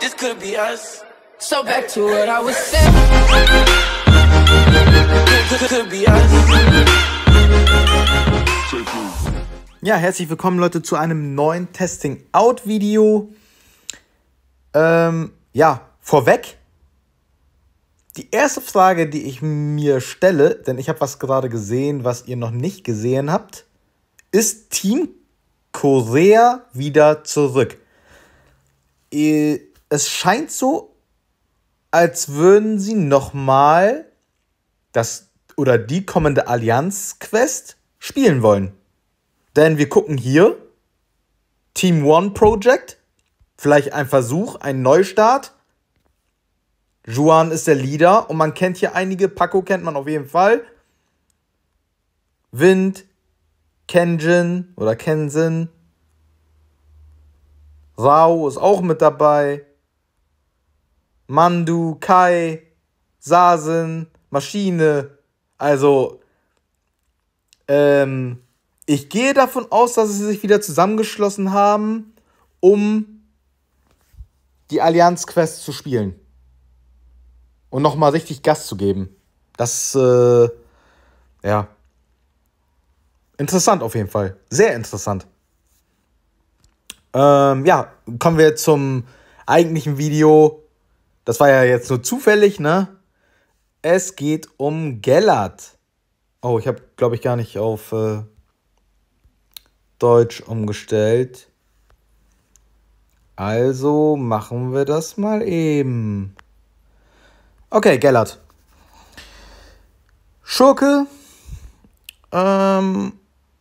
this could be us. So back to what I was saying. Could be us. Ja, herzlich willkommen Leute zu einem neuen Testing Out Video. Ähm, ja, vorweg die erste Frage, die ich mir stelle, denn ich habe was gerade gesehen, was ihr noch nicht gesehen habt, ist Team Korea wieder zurück? Ihr äh, es scheint so, als würden sie nochmal das oder die kommende Allianz-Quest spielen wollen. Denn wir gucken hier Team One Project, vielleicht ein Versuch, ein Neustart. Juan ist der Leader und man kennt hier einige, Paco kennt man auf jeden Fall. Wind, Kenjin oder Kensin. Rao ist auch mit dabei. Mandu, Kai, Sasen, Maschine. Also, ähm, ich gehe davon aus, dass sie sich wieder zusammengeschlossen haben, um die Allianz Quest zu spielen. Und nochmal richtig Gas zu geben. Das, äh, ja. Interessant auf jeden Fall. Sehr interessant. Ähm, ja, kommen wir zum eigentlichen Video. Das war ja jetzt nur zufällig, ne? Es geht um Gellert. Oh, ich habe, glaube ich, gar nicht auf äh, Deutsch umgestellt. Also machen wir das mal eben. Okay, Gellert. Schurke. Ähm,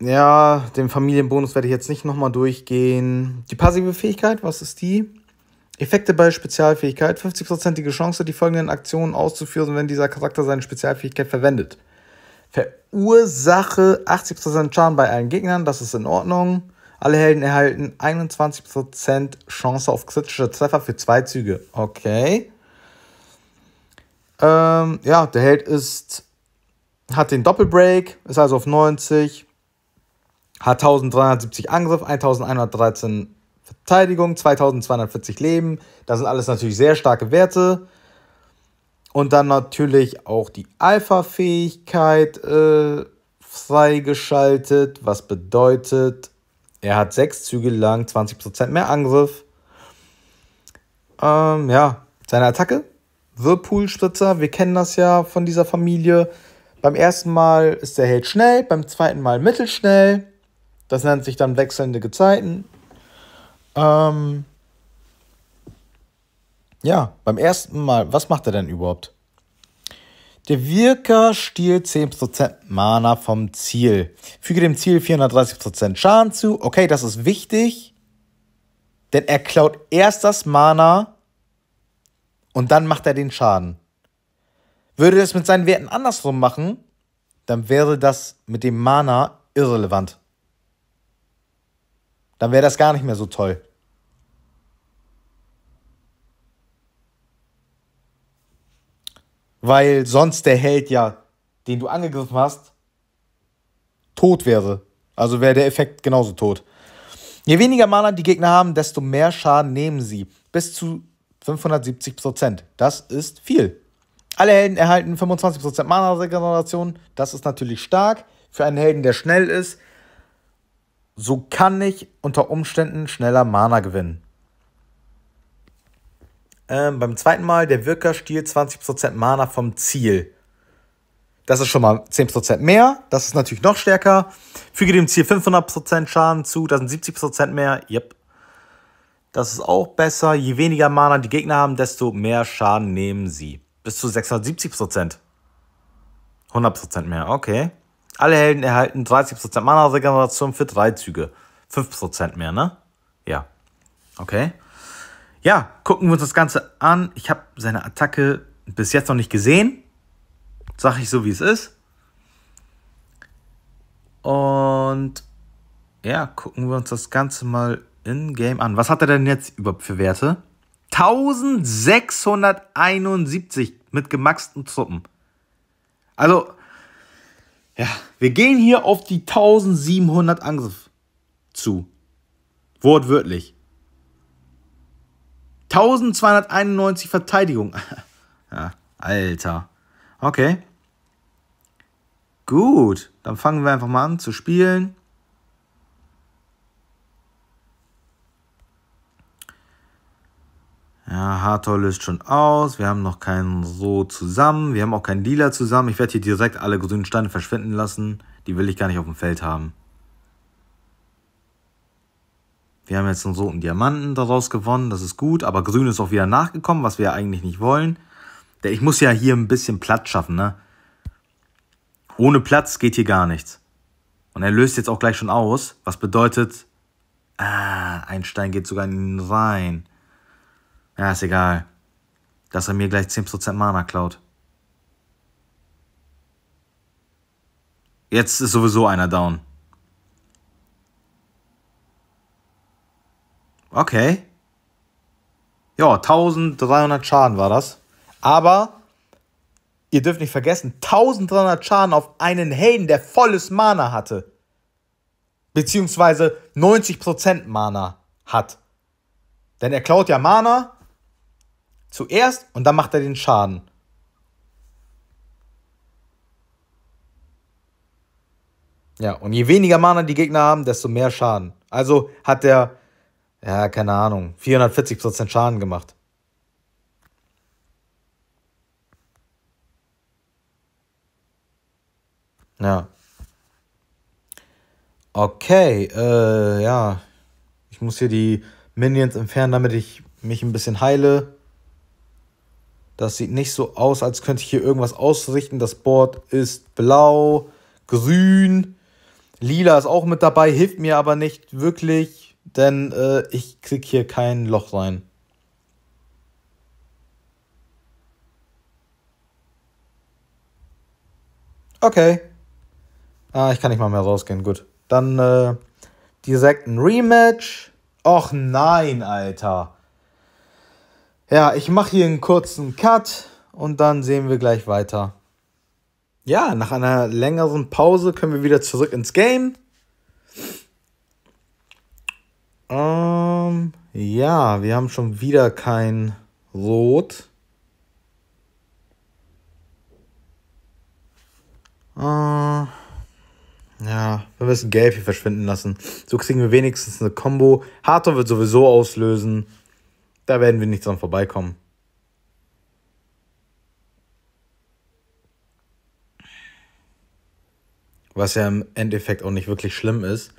ja, den Familienbonus werde ich jetzt nicht nochmal durchgehen. Die passive Fähigkeit, was ist die? Effekte bei Spezialfähigkeit. 50%ige Chance, die folgenden Aktionen auszuführen, wenn dieser Charakter seine Spezialfähigkeit verwendet. Verursache 80% Schaden bei allen Gegnern, das ist in Ordnung. Alle Helden erhalten 21% Chance auf kritische Treffer für zwei Züge. Okay. Ähm, ja, der Held ist, hat den Doppelbreak, ist also auf 90, hat 1370 Angriff, 1113 Verteidigung, 2240 Leben. Das sind alles natürlich sehr starke Werte. Und dann natürlich auch die Alpha-Fähigkeit äh, freigeschaltet, was bedeutet, er hat sechs Züge lang 20% mehr Angriff. Ähm, ja, seine Attacke, Whirlpool-Spritzer, wir kennen das ja von dieser Familie. Beim ersten Mal ist der Held schnell, beim zweiten Mal mittelschnell. Das nennt sich dann wechselnde Gezeiten. Ähm, ja, beim ersten Mal, was macht er denn überhaupt? Der Wirker stiehlt 10% Mana vom Ziel. Füge dem Ziel 430% Schaden zu. Okay, das ist wichtig, denn er klaut erst das Mana und dann macht er den Schaden. Würde er es mit seinen Werten andersrum machen, dann wäre das mit dem Mana irrelevant. Dann wäre das gar nicht mehr so toll. Weil sonst der Held ja, den du angegriffen hast, tot wäre. Also wäre der Effekt genauso tot. Je weniger Mana die Gegner haben, desto mehr Schaden nehmen sie. Bis zu 570 Das ist viel. Alle Helden erhalten 25% Mana-Regeneration. Das ist natürlich stark. Für einen Helden, der schnell ist, so kann ich unter Umständen schneller Mana gewinnen. Ähm, beim zweiten Mal der Wirker stiehlt 20% Mana vom Ziel. Das ist schon mal 10% mehr. Das ist natürlich noch stärker. Füge dem Ziel 500% Schaden zu. Das sind 70% mehr. Yep. Das ist auch besser. Je weniger Mana die Gegner haben, desto mehr Schaden nehmen sie. Bis zu 670%. 100% mehr. Okay. Alle Helden erhalten 30% Mana-Regeneration für drei Züge. 5% mehr, ne? Ja. Okay. Ja, gucken wir uns das Ganze an. Ich habe seine Attacke bis jetzt noch nicht gesehen. Sag ich so, wie es ist. Und ja, gucken wir uns das Ganze mal in-game an. Was hat er denn jetzt überhaupt für Werte? 1671 mit gemaxten Truppen. Also, ja, wir gehen hier auf die 1700 Angriff zu. Wortwörtlich. 1291 Verteidigung. ja, Alter. Okay. Gut, dann fangen wir einfach mal an zu spielen. Ja, Hartor löst schon aus. Wir haben noch keinen so zusammen. Wir haben auch keinen Lila zusammen. Ich werde hier direkt alle grünen Steine verschwinden lassen. Die will ich gar nicht auf dem Feld haben. Wir haben jetzt einen roten Diamanten daraus gewonnen. Das ist gut. Aber grün ist auch wieder nachgekommen, was wir ja eigentlich nicht wollen. Ich muss ja hier ein bisschen Platz schaffen, ne? Ohne Platz geht hier gar nichts. Und er löst jetzt auch gleich schon aus. Was bedeutet... Ah, ein Stein geht sogar in ihn rein. Ja, ist egal. Dass er mir gleich 10% Mana klaut. Jetzt ist sowieso einer down. Okay. Ja, 1300 Schaden war das. Aber ihr dürft nicht vergessen, 1300 Schaden auf einen Helden, der volles Mana hatte. Beziehungsweise 90% Mana hat. Denn er klaut ja Mana Zuerst und dann macht er den Schaden. Ja, und je weniger Mana die Gegner haben, desto mehr Schaden. Also hat er, ja, keine Ahnung, 440% Schaden gemacht. Ja. Okay, äh, ja. Ich muss hier die Minions entfernen, damit ich mich ein bisschen heile. Das sieht nicht so aus, als könnte ich hier irgendwas ausrichten. Das Board ist blau, grün, lila ist auch mit dabei, hilft mir aber nicht wirklich, denn äh, ich kriege hier kein Loch rein. Okay. Ah, ich kann nicht mal mehr rausgehen. Gut. Dann äh, direkt ein Rematch. Och nein, Alter. Ja, ich mache hier einen kurzen Cut und dann sehen wir gleich weiter. Ja, nach einer längeren Pause können wir wieder zurück ins Game. Ähm, ja, wir haben schon wieder kein Rot. Äh, ja, wir müssen gelb hier verschwinden lassen. So kriegen wir wenigstens eine Combo. Hato wird sowieso auslösen. Da werden wir nicht dran vorbeikommen. Was ja im Endeffekt auch nicht wirklich schlimm ist.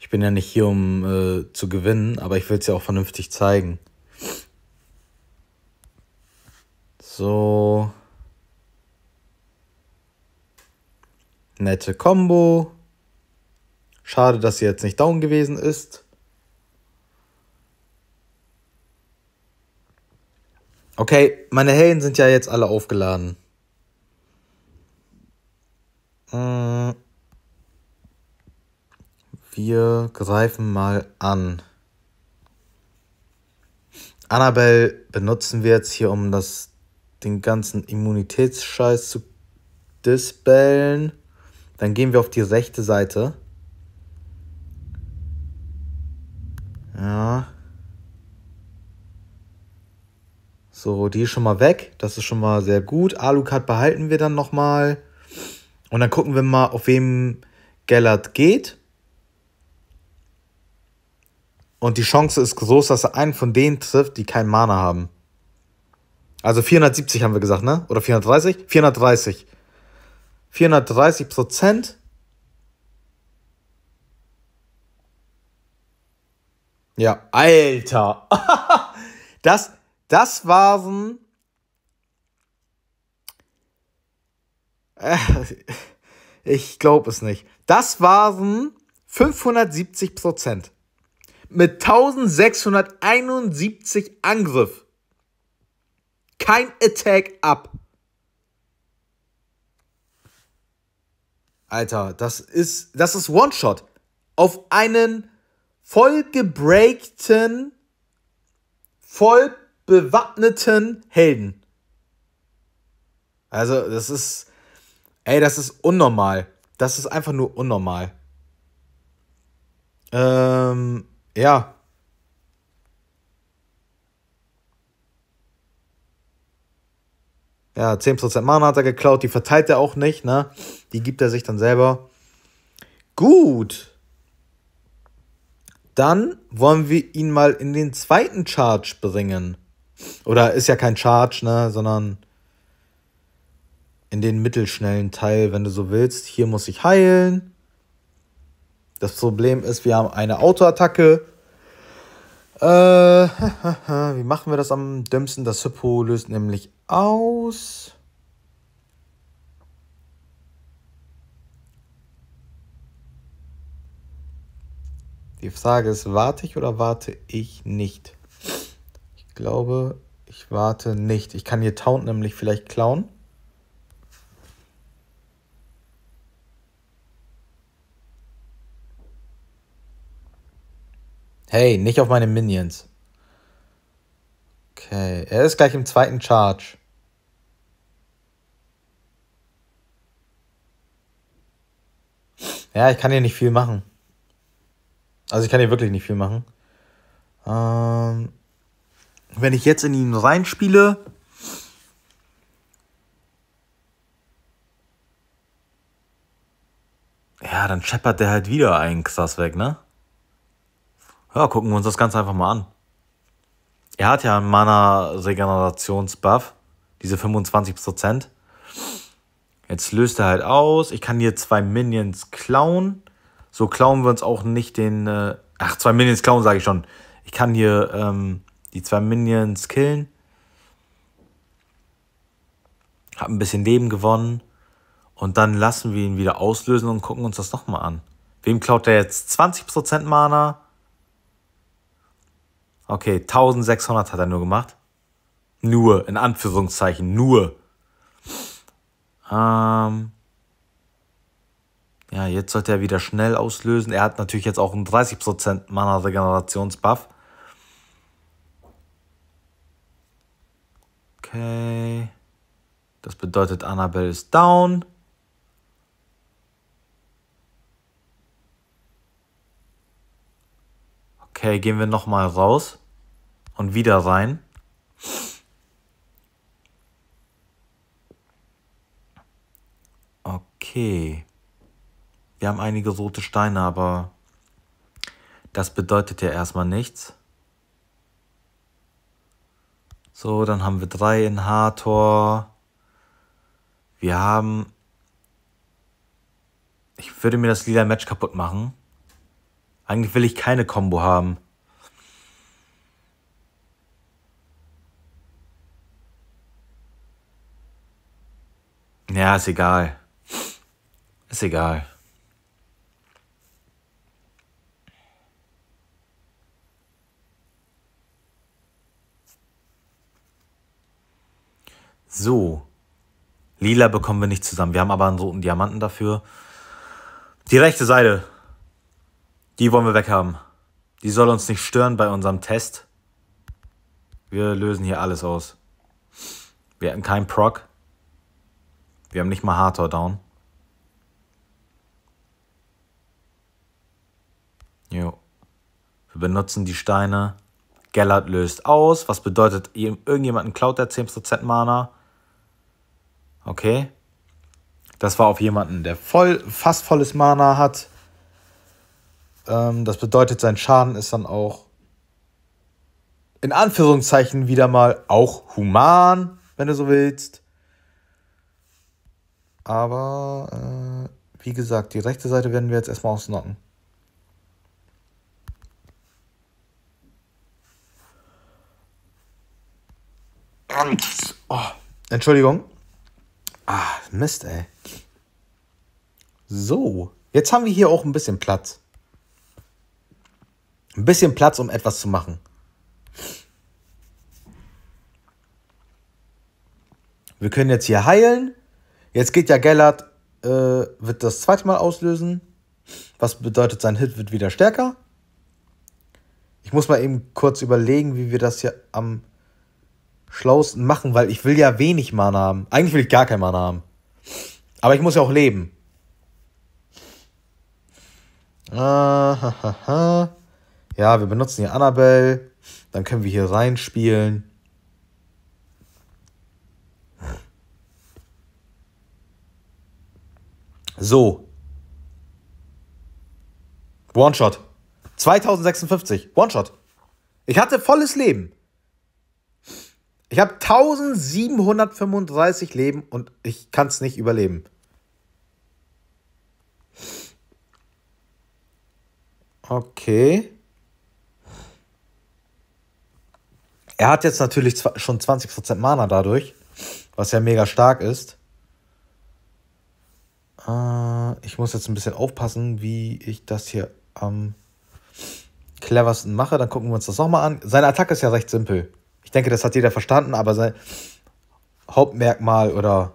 Ich bin ja nicht hier, um äh, zu gewinnen, aber ich will es ja auch vernünftig zeigen. So. Nette Combo. Schade, dass sie jetzt nicht down gewesen ist. Okay, meine Helden sind ja jetzt alle aufgeladen. Äh, wir greifen mal an. Annabelle benutzen wir jetzt hier, um das, den ganzen Immunitätsscheiß zu dispellen. Dann gehen wir auf die rechte Seite. So, die ist schon mal weg. Das ist schon mal sehr gut. Alucard behalten wir dann nochmal. Und dann gucken wir mal, auf wem Gellert geht. Und die Chance ist groß, dass er einen von denen trifft, die keinen Mana haben. Also 470 haben wir gesagt, ne? Oder 430? 430. 430 Prozent. Ja, Alter. das, das waren. Äh, ich glaube es nicht. Das waren 570 Prozent. Mit 1671 Angriff. Kein Attack ab. Alter, das ist, das ist One-Shot. Auf einen vollgebreakten, voll bewaffneten Helden. Also, das ist. Ey, das ist unnormal. Das ist einfach nur unnormal. Ähm, ja. Ja, 10% Mana hat er geklaut, die verteilt er auch nicht, ne? Die gibt er sich dann selber. Gut. Dann wollen wir ihn mal in den zweiten Charge bringen. Oder ist ja kein Charge, ne, sondern in den mittelschnellen Teil, wenn du so willst. Hier muss ich heilen. Das Problem ist, wir haben eine Autoattacke. Äh, wie machen wir das am dümmsten? Das Hippo löst nämlich aus. Die Frage ist, warte ich oder warte ich nicht? glaube, ich warte nicht. Ich kann hier Taunt nämlich vielleicht klauen. Hey, nicht auf meine Minions. Okay, er ist gleich im zweiten Charge. Ja, ich kann hier nicht viel machen. Also ich kann hier wirklich nicht viel machen. Ähm, wenn ich jetzt in ihn reinspiele, ja, dann scheppert der halt wieder einen krass weg, ne? Ja, gucken wir uns das Ganze einfach mal an. Er hat ja einen mana regenerations buff diese 25%. Jetzt löst er halt aus. Ich kann hier zwei Minions klauen. So klauen wir uns auch nicht den. Äh, ach, zwei Minions klauen, sage ich schon. Ich kann hier ähm, die zwei Minions killen. Hab ein bisschen Leben gewonnen. Und dann lassen wir ihn wieder auslösen und gucken uns das nochmal an. Wem klaut er jetzt 20% Mana? Okay, 1600 hat er nur gemacht. Nur, in Anführungszeichen, nur. Ähm ja, jetzt sollte er wieder schnell auslösen. Er hat natürlich jetzt auch einen 30% mana regenerations buff Okay. Das bedeutet, Annabelle ist down. Okay, gehen wir nochmal raus und wieder rein. Okay. Wir haben einige rote Steine, aber das bedeutet ja erstmal nichts. So, dann haben wir drei in Hathor. Wir haben. Ich würde mir das lila Match kaputt machen. Eigentlich will ich keine Combo haben. Ja, ist egal. Ist egal. So. Lila bekommen wir nicht zusammen. Wir haben aber einen roten Diamanten dafür. Die rechte Seite. Die wollen wir weghaben. Die soll uns nicht stören bei unserem Test. Wir lösen hier alles aus. Wir hatten keinen Proc. Wir haben nicht mal Hardcore down. Jo. Wir benutzen die Steine. Gellert löst aus. Was bedeutet, irgendjemanden klaut der 10% Mana. Okay. Das war auf jemanden, der voll, fast volles Mana hat. Ähm, das bedeutet, sein Schaden ist dann auch in Anführungszeichen wieder mal auch human, wenn du so willst. Aber äh, wie gesagt, die rechte Seite werden wir jetzt erstmal ausnocken. Oh, Entschuldigung. Ah, Mist, ey. So, jetzt haben wir hier auch ein bisschen Platz. Ein bisschen Platz, um etwas zu machen. Wir können jetzt hier heilen. Jetzt geht ja Gellert, äh, wird das zweite Mal auslösen. Was bedeutet, sein Hit wird wieder stärker. Ich muss mal eben kurz überlegen, wie wir das hier am schlausten machen, weil ich will ja wenig Mana haben. Eigentlich will ich gar kein Mana haben. Aber ich muss ja auch leben. Ah, Ja, wir benutzen hier Annabelle. Dann können wir hier reinspielen. So. One-Shot. 2056. One-Shot. Ich hatte volles Leben. Ich habe 1735 Leben und ich kann es nicht überleben. Okay. Er hat jetzt natürlich schon 20% Mana dadurch, was ja mega stark ist. Äh, ich muss jetzt ein bisschen aufpassen, wie ich das hier am cleversten mache. Dann gucken wir uns das nochmal an. Seine Attacke ist ja recht simpel ich denke, das hat jeder verstanden, aber sein Hauptmerkmal oder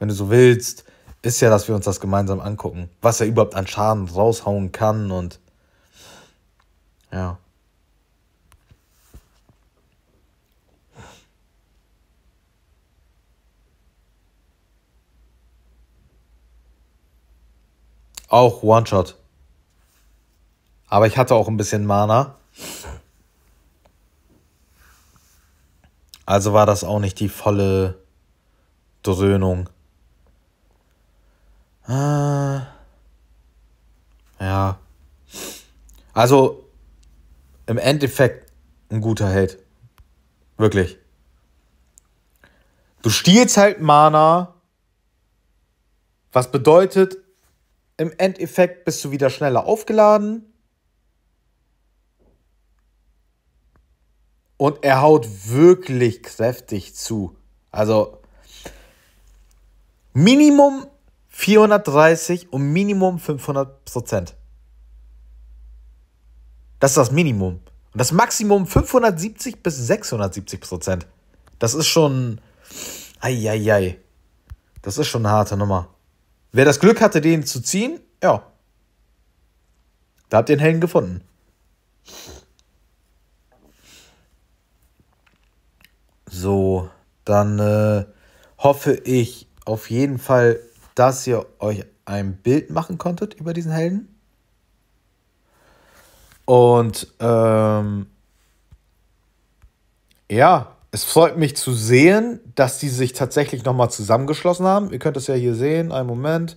wenn du so willst, ist ja, dass wir uns das gemeinsam angucken, was er überhaupt an Schaden raushauen kann und ja. Auch One-Shot. Aber ich hatte auch ein bisschen Mana. Also war das auch nicht die volle Dröhnung. Äh, ja. Also im Endeffekt ein guter Held. Wirklich. Du stiehlst halt Mana, was bedeutet, im Endeffekt bist du wieder schneller aufgeladen Und er haut wirklich kräftig zu. Also Minimum 430 und Minimum 500 Prozent. Das ist das Minimum. Und das Maximum 570 bis 670 Prozent. Das ist schon. Eieiei. Das ist schon eine harte Nummer. Wer das Glück hatte, den zu ziehen, ja. Da habt ihr den Helden gefunden. So, dann äh, hoffe ich auf jeden Fall, dass ihr euch ein Bild machen konntet über diesen Helden. Und ähm, ja, es freut mich zu sehen, dass die sich tatsächlich nochmal zusammengeschlossen haben. Ihr könnt es ja hier sehen, einen Moment.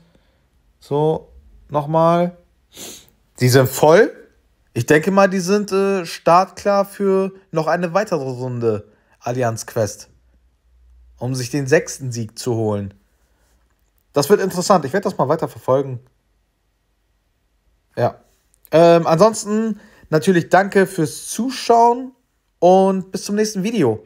So, nochmal. Die sind voll. Ich denke mal, die sind äh, startklar für noch eine weitere Runde Allianz Quest, um sich den sechsten Sieg zu holen. Das wird interessant. Ich werde das mal weiter verfolgen. Ja. Ähm, ansonsten natürlich danke fürs Zuschauen und bis zum nächsten Video.